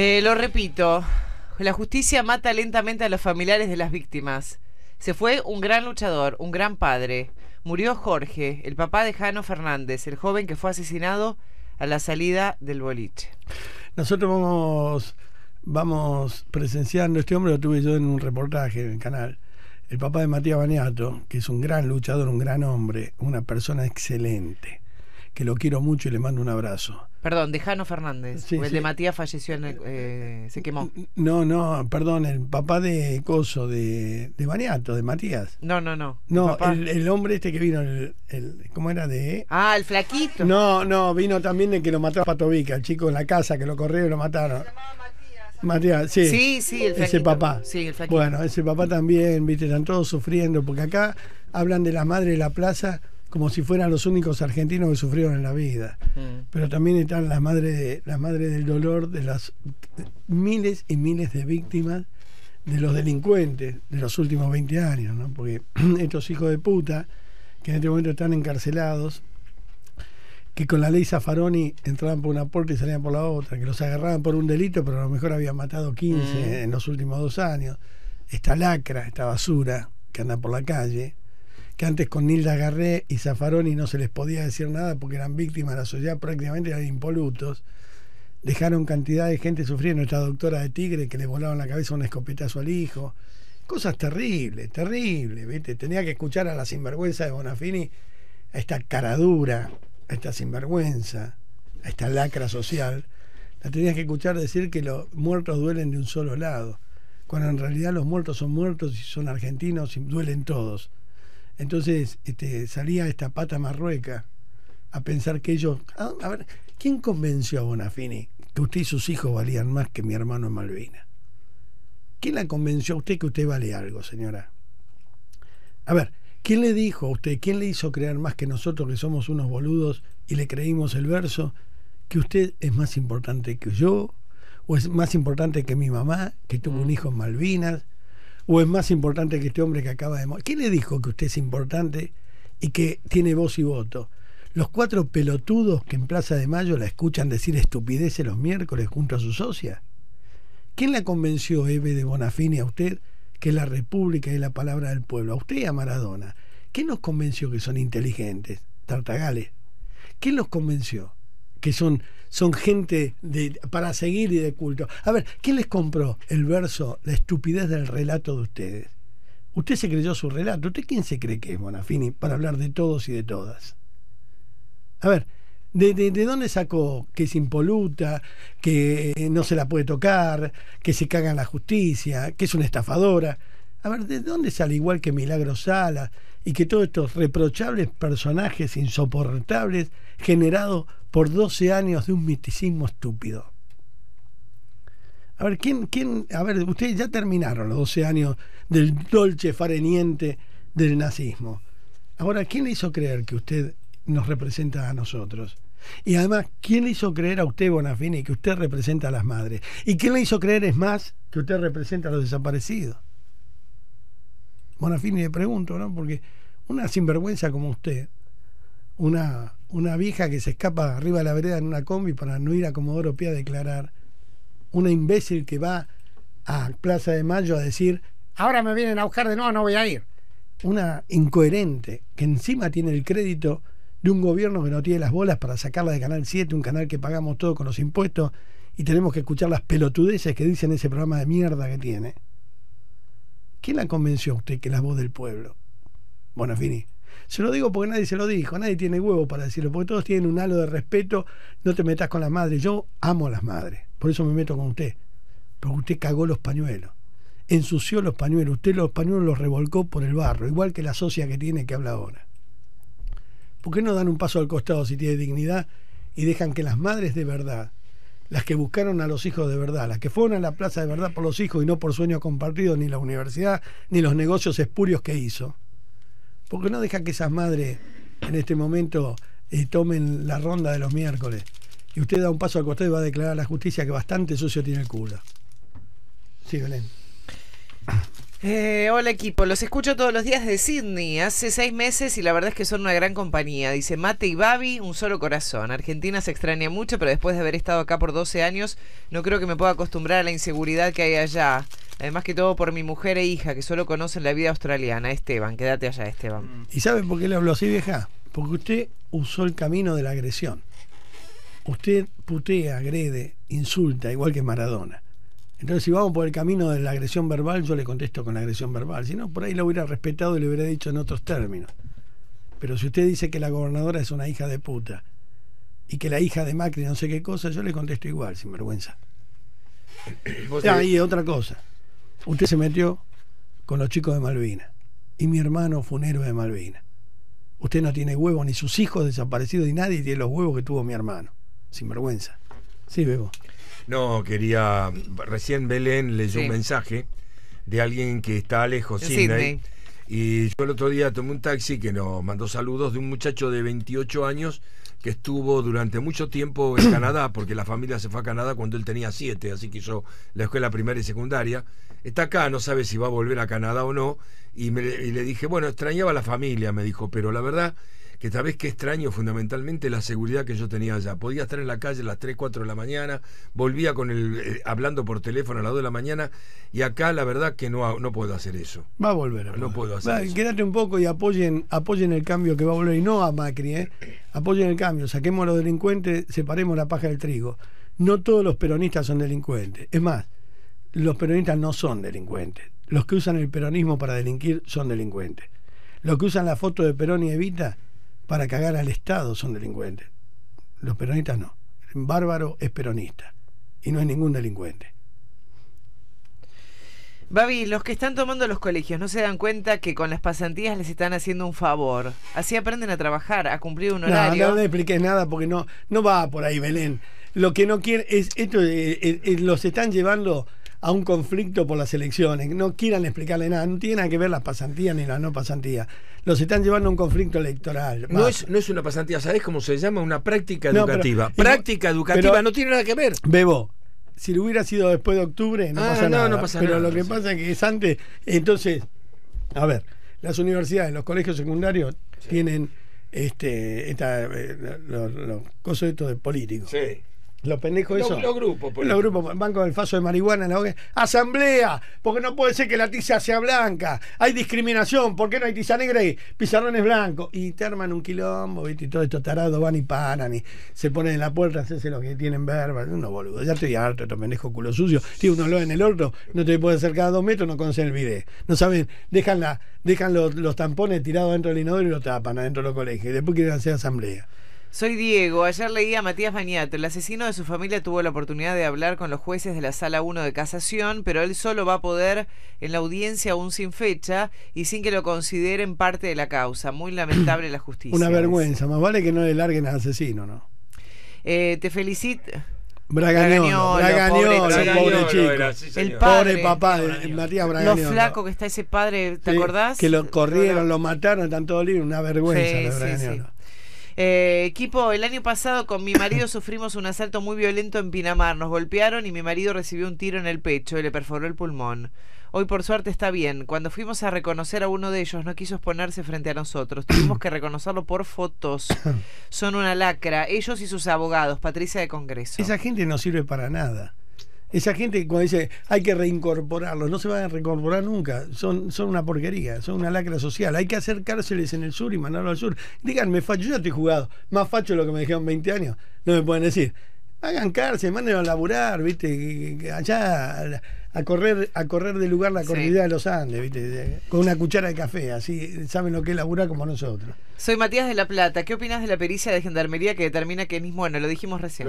Eh, lo repito, la justicia mata lentamente a los familiares de las víctimas. Se fue un gran luchador, un gran padre. Murió Jorge, el papá de Jano Fernández, el joven que fue asesinado a la salida del boliche. Nosotros vamos, vamos presenciando, este hombre lo tuve yo en un reportaje en el canal, el papá de Matías Baniato, que es un gran luchador, un gran hombre, una persona excelente, que lo quiero mucho y le mando un abrazo. Perdón, de Jano Fernández. el de Matías falleció, en eh, se quemó. No, no, perdón, el papá de Coso, de, de de Matías. No, no, no. No, el, hombre este que vino, el, ¿cómo era? de Ah, el flaquito. No, no, vino también el que lo mató a Patovica, el chico en la casa que lo corrió y lo mataron. Matías, Matías, sí. Sí, sí, el flaquito. Ese papá. Sí, el flaquito. Bueno, ese papá también, viste, están todos sufriendo, porque acá hablan de la madre de la plaza como si fueran los únicos argentinos que sufrieron en la vida. Mm. Pero también están las madres, las madres del dolor de las miles y miles de víctimas de los delincuentes de los últimos 20 años, ¿no? Porque estos hijos de puta que en este momento están encarcelados, que con la ley Zaffaroni entraban por una puerta y salían por la otra, que los agarraban por un delito, pero a lo mejor habían matado 15 mm. en los últimos dos años. Esta lacra, esta basura que anda por la calle, que antes con Nilda Garré y Zafaroni no se les podía decir nada porque eran víctimas de la sociedad, prácticamente eran impolutos. Dejaron cantidad de gente sufriendo, esta doctora de Tigre que le en la cabeza un escopetazo al hijo. Cosas terribles, terribles, ¿viste? Tenía que escuchar a la sinvergüenza de Bonafini, a esta caradura, a esta sinvergüenza, a esta lacra social. La tenías que escuchar decir que los muertos duelen de un solo lado, cuando en realidad los muertos son muertos y son argentinos y duelen todos entonces este, salía esta pata marrueca a pensar que ellos. A, ver, ¿quién convenció a Bonafini que usted y sus hijos valían más que mi hermano en Malvina? ¿Quién la convenció a usted que usted vale algo, señora? A ver, ¿quién le dijo a usted, quién le hizo creer más que nosotros que somos unos boludos y le creímos el verso, que usted es más importante que yo, o es más importante que mi mamá, que tuvo un mm. hijo en Malvinas? ¿O es más importante que este hombre que acaba de morir? ¿Quién le dijo que usted es importante y que tiene voz y voto? Los cuatro pelotudos que en Plaza de Mayo la escuchan decir estupideces los miércoles junto a su socia. ¿Quién la convenció, Eve de Bonafini, a usted que la República es la palabra del pueblo? A usted y a Maradona. ¿Quién nos convenció que son inteligentes? Tartagales. ¿Quién los convenció? Que son son gente de, para seguir y de culto. A ver, ¿quién les compró el verso, la estupidez del relato de ustedes? Usted se creyó su relato. ¿Usted quién se cree que es Bonafini para hablar de todos y de todas? A ver, ¿de, dónde sacó que es impoluta, que no se la puede tocar, que se caga en la justicia, que es una estafadora? A ver, ¿de dónde sale igual que Milagro Sala y que todos estos reprochables personajes insoportables generados por 12 años de un misticismo estúpido. A ver, ¿quién, quién, a ver, ustedes ya terminaron los 12 años del dolce fareniente del nazismo. Ahora, ¿quién le hizo creer que usted nos representa a nosotros? Y además, ¿quién le hizo creer a usted, Bonafini, que usted representa a las madres? ¿Y quién le hizo creer, es más, que usted representa a los desaparecidos? Bonafini le pregunto, ¿no? Porque una sinvergüenza como usted, una una vieja que se escapa arriba de la vereda en una combi para no ir a Comodoro Pía a declarar, una imbécil que va a Plaza de Mayo a decir, ahora me vienen a buscar de nuevo, no voy a ir. Una incoherente que encima tiene el crédito de un gobierno que no tiene las bolas para sacarla de Canal 7, un canal que pagamos todo con los impuestos y tenemos que escuchar las pelotudeces que dicen ese programa de mierda que tiene. ¿Quién la convenció a usted que la voz del pueblo? Bueno, Fini. Se lo digo porque nadie se lo dijo, nadie tiene huevo para decirlo, porque todos tienen un halo de respeto, no te metas con las madres. Yo amo a las madres, por eso me meto con usted, porque usted cagó los pañuelos, ensució los pañuelos, usted los pañuelos los revolcó por el barro, igual que la socia que tiene que habla ahora. ¿Por qué no dan un paso al costado si tiene dignidad y dejan que las madres de verdad, las que buscaron a los hijos de verdad, las que fueron a la plaza de verdad por los hijos y no por sueños compartidos, ni la universidad, ni los negocios espurios que hizo, porque no deja que esas madres en este momento eh, tomen la ronda de los miércoles? Y usted da un paso al costado y va a declarar a la justicia que bastante sucio tiene el culo. Sí, Belén. Eh, hola equipo, los escucho todos los días de Sydney, hace seis meses y la verdad es que son una gran compañía. Dice Mate y Babi, un solo corazón. Argentina se extraña mucho, pero después de haber estado acá por 12 años, no creo que me pueda acostumbrar a la inseguridad que hay allá. Además que todo por mi mujer e hija, que solo conocen la vida australiana. Esteban, quédate allá, Esteban. Mm. ¿Y saben por qué le hablo así, vieja? Porque usted usó el camino de la agresión. Usted putea, agrede, insulta, igual que Maradona. Entonces, si vamos por el camino de la agresión verbal, yo le contesto con la agresión verbal. Si no, por ahí lo hubiera respetado y le hubiera dicho en otros términos. Pero si usted dice que la gobernadora es una hija de puta y que la hija de Macri no sé qué cosa, yo le contesto igual, sin vergüenza. y otra cosa. Usted se metió con los chicos de Malvina y mi hermano fue héroe de Malvina. Usted no tiene huevos, ni sus hijos desaparecidos, ni nadie tiene los huevos que tuvo mi hermano. Sin vergüenza. Sí, Bebo. No, quería. Recién Belén leyó un mensaje de alguien que está lejos, Sidney, Y yo el otro día tomé un taxi que nos mandó saludos de un muchacho de 28 años que estuvo durante mucho tiempo en Canadá, porque la familia se fue a Canadá cuando él tenía 7, así que hizo la escuela primaria y secundaria. Está acá, no sabe si va a volver a Canadá o no. Y, y le dije, bueno, extrañaba a la familia, me dijo, pero la verdad que vez que extraño fundamentalmente la seguridad que yo tenía allá. Podía estar en la calle a las 3, 4 de la mañana, volvía con el eh, hablando por teléfono a las 2 de la mañana y acá la verdad que no, no puedo hacer eso. Va a volver. A no puedo hacer eso. Quédate un poco y apoyen, apoyen el cambio que va a volver y no a Macri, ¿eh? Apoyen el cambio, saquemos a los delincuentes, separemos la paja del trigo. No todos los peronistas son delincuentes. Es más, los peronistas no son delincuentes. Los que usan el peronismo para delinquir son delincuentes. Los que usan la foto de Perón y Evita para cagar al Estado son delincuentes. Los peronistas no. bárbaro es peronista y no es ningún delincuente. Babi, los que están tomando los colegios no se dan cuenta que con las pasantías les están haciendo un favor. Así aprenden a trabajar, a cumplir un horario. No, no, le expliques nada porque no, no va por ahí, Belén. Lo que no quiere es, esto eh, eh, eh, los están llevando a un conflicto por las elecciones, no quieran explicarle nada, no tiene nada que ver las pasantías ni las no pasantías. Los están llevando a un conflicto electoral. No es, no es una pasantía, sabes cómo se llama? Una práctica educativa. práctica educativa no tiene nada que ver. Bebo, si lo hubiera sido después de octubre, no ah, pasa nada. No pasa pero lo que pasa es que es antes. Entonces, a ver, las universidades, los colegios secundarios tienen este esta, eh, los, los, cosas de políticos. Los pendejos esos. Los, grupos, Los grupos, Banco del Faso de Marihuana la Asamblea, porque no puede ser que la tiza sea blanca. Hay discriminación, ¿por qué no hay tiza negra y pizarrones blancos Y terman un quilombo, ¿viste? Y todo esto tarado van y paran y se ponen en la puerta, hacerse lo que tienen verba. No, boludo, ya estoy harto estos pendejos culo sucio. uno lo ve en el otro, no te puede acercar a dos metros, no conocen el video. No saben, dejan, la, dejan los, tampones tirados dentro del inodoro y lo tapan adentro de los colegios. Y después quieren hacer asamblea. Soy Diego. Ayer leí a Matías Bañato. El asesino de su familia tuvo la oportunidad de hablar con los jueces de la Sala 1 de Casación, pero él solo va a poder en la audiencia aún sin fecha y sin que lo consideren parte de la causa. Muy lamentable la justicia. Una vergüenza. Más vale que no le larguen al asesino, ¿no? Eh, te felicito. Bragañolo, pobre, chico. el pobre papá de Matías Bragañolo. Lo flaco que está ese padre, ¿te acordás? Que lo corrieron, lo mataron, están todos libres, una vergüenza eh, equipo, el año pasado con mi marido sufrimos un asalto muy violento en Pinamar. Nos golpearon y mi marido recibió un tiro en el pecho y le perforó el pulmón. Hoy por suerte está bien. Cuando fuimos a reconocer a uno de ellos, no quiso exponerse frente a nosotros. Tuvimos que reconocerlo por fotos. Son una lacra. Ellos y sus abogados, Patricia de Congreso. Esa gente no sirve para nada. Esa gente cuando dice hay que reincorporarlos, no se van a reincorporar nunca, son, son una porquería, son una lacra social. Hay que hacer cárceles en el sur y mandarlo al sur. Díganme, facho, yo ya estoy jugado, más facho de lo que me dijeron 20 años, no me pueden decir. Hagan cárcel, mándenlo a laburar, viste, allá a correr, a correr de lugar la cordillera de los Andes, ¿viste? con una cuchara de café, así saben lo que es laburar como nosotros. Soy Matías de la Plata. ¿Qué opinas de la pericia de gendarmería que determina que mismo, bueno, lo dijimos recién,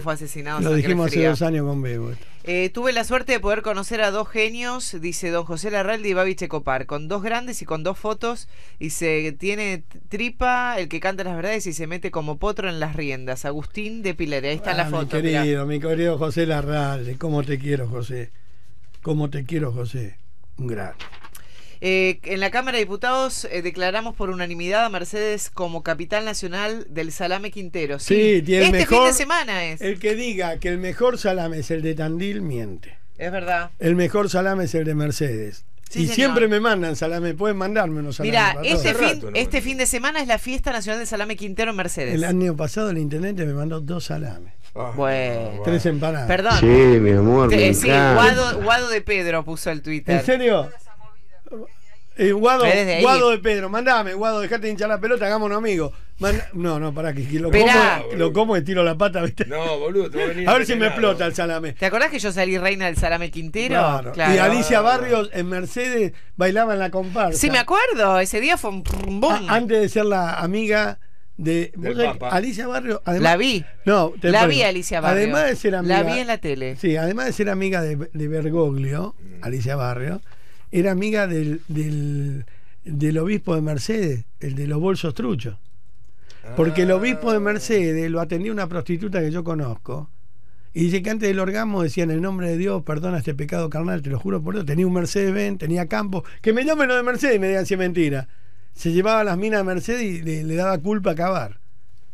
fue asesinado? Lo dijimos hace dos años con Bebo. Eh, tuve la suerte de poder conocer a dos genios, dice don José Larralde y Babi Checopar, con dos grandes y con dos fotos, y se tiene tripa el que canta las verdades y se mete como potro en las riendas. Agustín de Pilar, ahí está la ah, foto. Mi querido, mi querido José Larralde, ¿cómo te quiero, José? Como te quiero, José. Un gran. Eh, en la Cámara de Diputados eh, declaramos por unanimidad a Mercedes como capital nacional del salame Quintero. Sí, tiene este fin de semana es. El que diga que el mejor salame es el de Tandil, miente. Es verdad. El mejor salame es el de Mercedes. y siempre me mandan salame, pueden mandarme unos salames Mira, este, fin, este fin de semana es la fiesta nacional del salame Quintero en Mercedes. El año pasado el intendente me mandó dos salames. Ah, bueno. Tres empanadas. Perdón. Sí, mi amor. Guado, de Pedro puso el Twitter. ¿En serio? Eh, Guado, de Pedro, mandame, Guado, dejate de hinchar la pelota, hagámonos amigos. No, no, pará, que, lo, como, lo como y tiro la pata, ¿viste? No, boludo, te voy a, venir a ver si me explota el salame. ¿Te acordás que yo salí reina del salame Quintero? Claro. claro. Y Alicia Barrios en Mercedes bailaba en la comparsa. Sí, me acuerdo, ese día fue un boom. antes de ser la amiga Alicia Barrio. la vi. No, la vi Alicia Barrio. Además de ser amiga, la vi en la tele. Sí, además de ser amiga de, Bergoglio, mm. Alicia Barrio, era amiga del, del, del, obispo de Mercedes, el de los bolsos truchos. Porque el ah. obispo de Mercedes lo atendía una prostituta que yo conozco. Y dice que antes del orgasmo decía en el nombre de Dios, perdona este pecado carnal, te lo juro por Dios. Tenía un Mercedes Benz, tenía campo. Que me llamen lo de Mercedes y me digan si es mentira se llevaba las minas de Mercedes y le, daba culpa a acabar.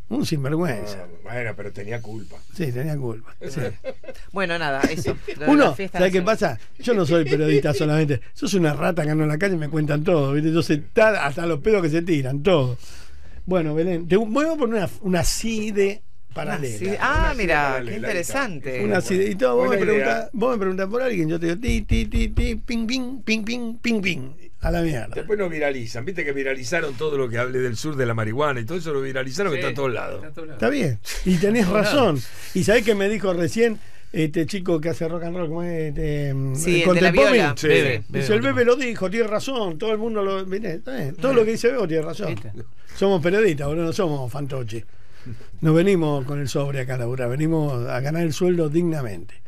Un sinvergüenza. Ah, bueno, pero tenía culpa. Sí, tenía culpa. bueno, nada, eso. Uno, ¿sabes qué pasa? Yo no soy periodista solamente. soy una rata que ando en la calle y me cuentan todo. Yo sé hasta los pedos que se tiran, todo. Bueno, Belén, te voy a poner una, una CIDE paralela. ah, mira, qué interesante. Una Y todo, vos me, preguntás, por alguien, yo te digo ti, ti, ti, ping, ping, ping, ping, ping. A la mierda. Después nos viralizan. Viste que viralizaron todo lo que hable del sur de la marihuana y todo eso lo viralizaron que está a todos lados. Está, bien. Y tenés razón. Y sabés que me dijo recién este chico que hace rock and roll, como este, mm, el de la viola. el bebé lo dijo, tiene razón, todo el mundo lo. Mire, todo lo que dice Bebo tiene razón. Somos periodistas, no somos fantoches. No venimos con el sobre acá, Laura, venimos a ganar el sueldo dignamente.